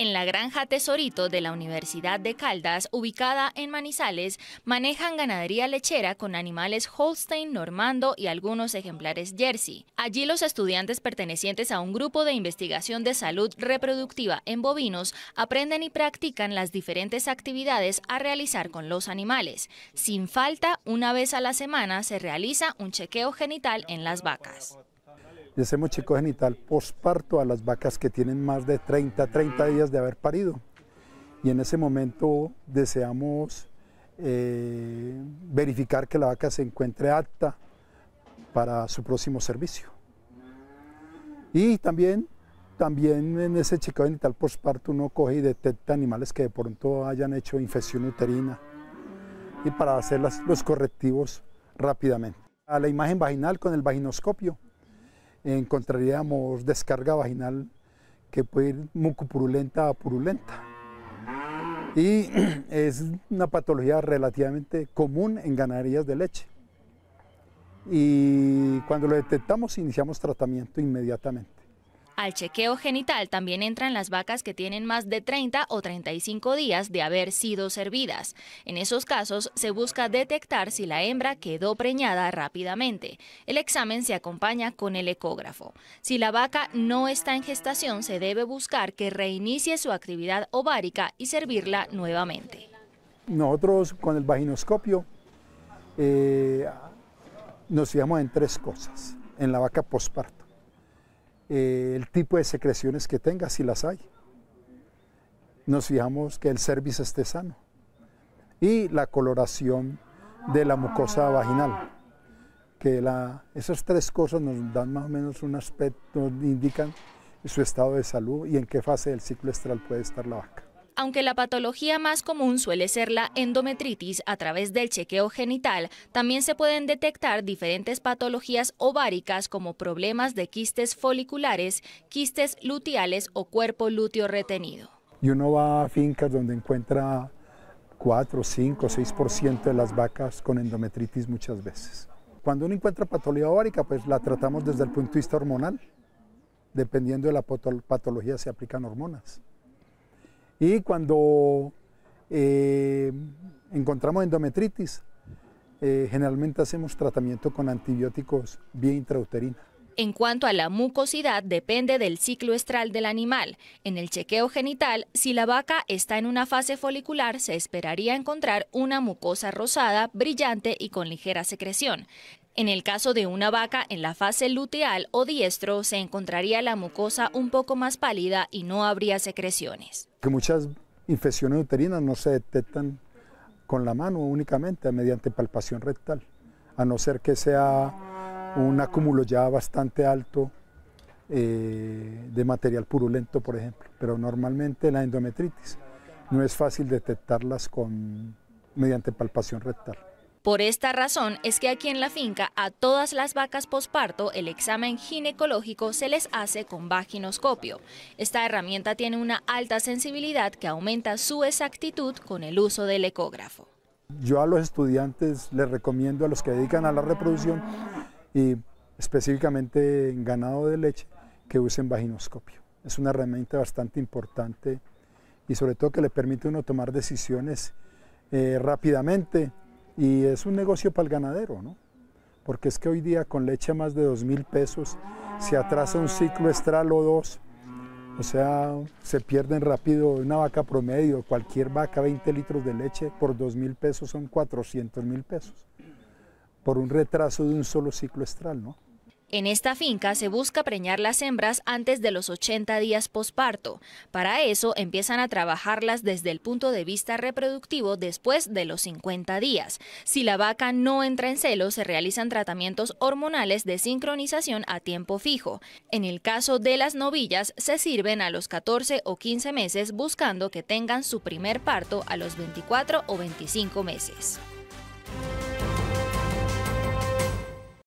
en la granja Tesorito de la Universidad de Caldas, ubicada en Manizales, manejan ganadería lechera con animales Holstein, Normando y algunos ejemplares Jersey. Allí los estudiantes pertenecientes a un grupo de investigación de salud reproductiva en bovinos aprenden y practican las diferentes actividades a realizar con los animales. Sin falta, una vez a la semana se realiza un chequeo genital en las vacas hacemos chico genital posparto a las vacas que tienen más de 30, 30 días de haber parido. Y en ese momento deseamos eh, verificar que la vaca se encuentre apta para su próximo servicio. Y también, también en ese chico genital posparto uno coge y detecta animales que de pronto hayan hecho infección uterina y para hacer los correctivos rápidamente. A la imagen vaginal con el vaginoscopio encontraríamos descarga vaginal que puede ir mucopurulenta a purulenta. Y es una patología relativamente común en ganaderías de leche. Y cuando lo detectamos iniciamos tratamiento inmediatamente. Al chequeo genital también entran las vacas que tienen más de 30 o 35 días de haber sido servidas. En esos casos se busca detectar si la hembra quedó preñada rápidamente. El examen se acompaña con el ecógrafo. Si la vaca no está en gestación, se debe buscar que reinicie su actividad ovárica y servirla nuevamente. Nosotros con el vaginoscopio eh, nos fijamos en tres cosas en la vaca posparto eh, el tipo de secreciones que tenga, si las hay. Nos fijamos que el servicio esté sano y la coloración de la mucosa vaginal. Que esas tres cosas nos dan más o menos un aspecto, nos indican su estado de salud y en qué fase del ciclo estral puede estar la vaca. Aunque la patología más común suele ser la endometritis a través del chequeo genital, también se pueden detectar diferentes patologías ováricas como problemas de quistes foliculares, quistes luteales o cuerpo lúteo retenido. Y uno va a fincas donde encuentra 4, 5, 6% de las vacas con endometritis muchas veces. Cuando uno encuentra patología ovárica, pues la tratamos desde el punto de vista hormonal. Dependiendo de la patología se aplican hormonas. Y cuando eh, encontramos endometritis, eh, generalmente hacemos tratamiento con antibióticos bien intrauterina. En cuanto a la mucosidad, depende del ciclo estral del animal. En el chequeo genital, si la vaca está en una fase folicular, se esperaría encontrar una mucosa rosada, brillante y con ligera secreción. En el caso de una vaca en la fase luteal o diestro, se encontraría la mucosa un poco más pálida y no habría secreciones. Que muchas infecciones uterinas no se detectan con la mano únicamente, mediante palpación rectal, a no ser que sea un acúmulo ya bastante alto eh, de material purulento, por ejemplo. Pero normalmente la endometritis no es fácil detectarlas con, mediante palpación rectal. Por esta razón es que aquí en la finca a todas las vacas posparto el examen ginecológico se les hace con vaginoscopio. Esta herramienta tiene una alta sensibilidad que aumenta su exactitud con el uso del ecógrafo. Yo a los estudiantes les recomiendo a los que dedican a la reproducción y específicamente en ganado de leche que usen vaginoscopio. Es una herramienta bastante importante y sobre todo que le permite uno tomar decisiones eh, rápidamente y es un negocio para el ganadero, ¿no? Porque es que hoy día con leche a más de 2 mil pesos se atrasa un ciclo estral o dos, o sea, se pierden rápido una vaca promedio, cualquier vaca 20 litros de leche por 2 mil pesos son 400 mil pesos por un retraso de un solo ciclo estral. ¿no? En esta finca se busca preñar las hembras antes de los 80 días posparto. Para eso empiezan a trabajarlas desde el punto de vista reproductivo después de los 50 días. Si la vaca no entra en celo, se realizan tratamientos hormonales de sincronización a tiempo fijo. En el caso de las novillas, se sirven a los 14 o 15 meses buscando que tengan su primer parto a los 24 o 25 meses.